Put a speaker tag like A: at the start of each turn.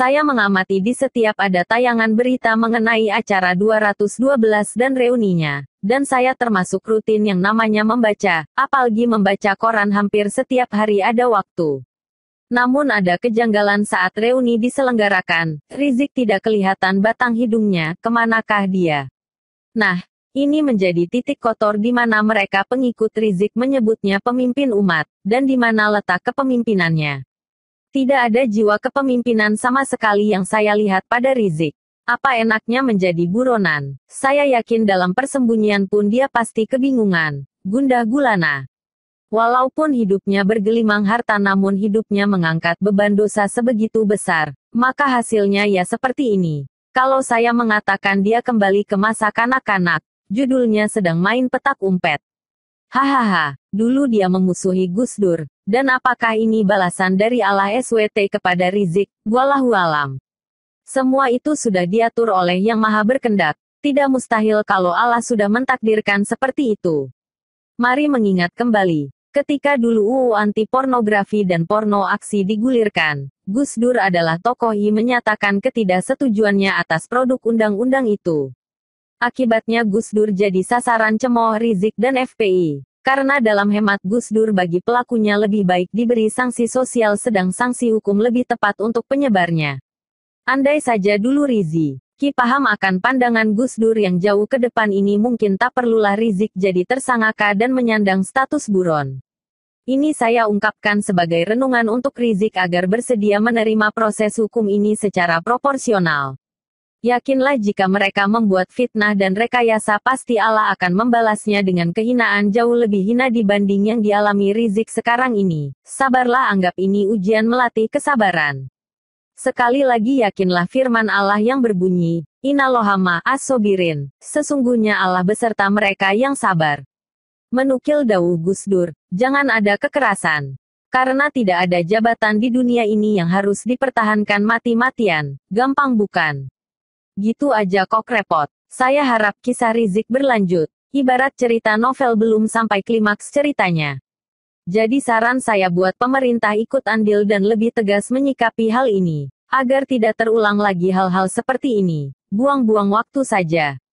A: Saya mengamati di setiap ada tayangan berita mengenai acara 212 dan reuninya, dan saya termasuk rutin yang namanya membaca, apalagi membaca koran hampir setiap hari ada waktu. Namun ada kejanggalan saat reuni diselenggarakan, Rizik tidak kelihatan batang hidungnya, kemanakah dia. Nah, ini menjadi titik kotor di mana mereka pengikut Rizik menyebutnya pemimpin umat, dan di mana letak kepemimpinannya. Tidak ada jiwa kepemimpinan sama sekali yang saya lihat pada Rizik. Apa enaknya menjadi buronan? Saya yakin dalam persembunyian pun dia pasti kebingungan. Gundah gulana. Walaupun hidupnya bergelimang harta namun hidupnya mengangkat beban dosa sebegitu besar, maka hasilnya ya seperti ini. Kalau saya mengatakan dia kembali ke masa kanak-kanak, judulnya sedang main petak umpet. Hahaha, dulu dia memusuhi Gus Dur, dan apakah ini balasan dari Allah SWT kepada Rizik? Wallahu alam. Semua itu sudah diatur oleh Yang Maha Berkendak. Tidak mustahil kalau Allah sudah mentakdirkan seperti itu. Mari mengingat kembali. Ketika dulu UU anti pornografi dan porno aksi digulirkan, Gus Dur adalah tokoh yang menyatakan ketidaksetujuannya atas produk undang-undang itu. Akibatnya Gus Dur jadi sasaran cemooh Rizik dan FPI. Karena dalam hemat Gus Dur bagi pelakunya lebih baik diberi sanksi sosial sedang sanksi hukum lebih tepat untuk penyebarnya. Andai saja dulu Rizi, Ki paham akan pandangan Gus Dur yang jauh ke depan ini mungkin tak perlulah Rizik jadi tersangka dan menyandang status buron. Ini saya ungkapkan sebagai renungan untuk Rizik agar bersedia menerima proses hukum ini secara proporsional. Yakinlah jika mereka membuat fitnah dan rekayasa pasti Allah akan membalasnya dengan kehinaan jauh lebih hina dibanding yang dialami Rizik sekarang ini. Sabarlah anggap ini ujian melatih kesabaran. Sekali lagi yakinlah firman Allah yang berbunyi, Inalohama asobirin, sesungguhnya Allah beserta mereka yang sabar. Menukil Dawuh Gusdur, jangan ada kekerasan karena tidak ada jabatan di dunia ini yang harus dipertahankan mati-matian. Gampang bukan? gitu aja kok repot. Saya harap kisah Rizik berlanjut. Ibarat cerita novel belum sampai klimaks ceritanya. Jadi saran saya buat pemerintah ikut andil dan lebih tegas menyikapi hal ini. Agar tidak terulang lagi hal-hal seperti ini. Buang-buang waktu saja.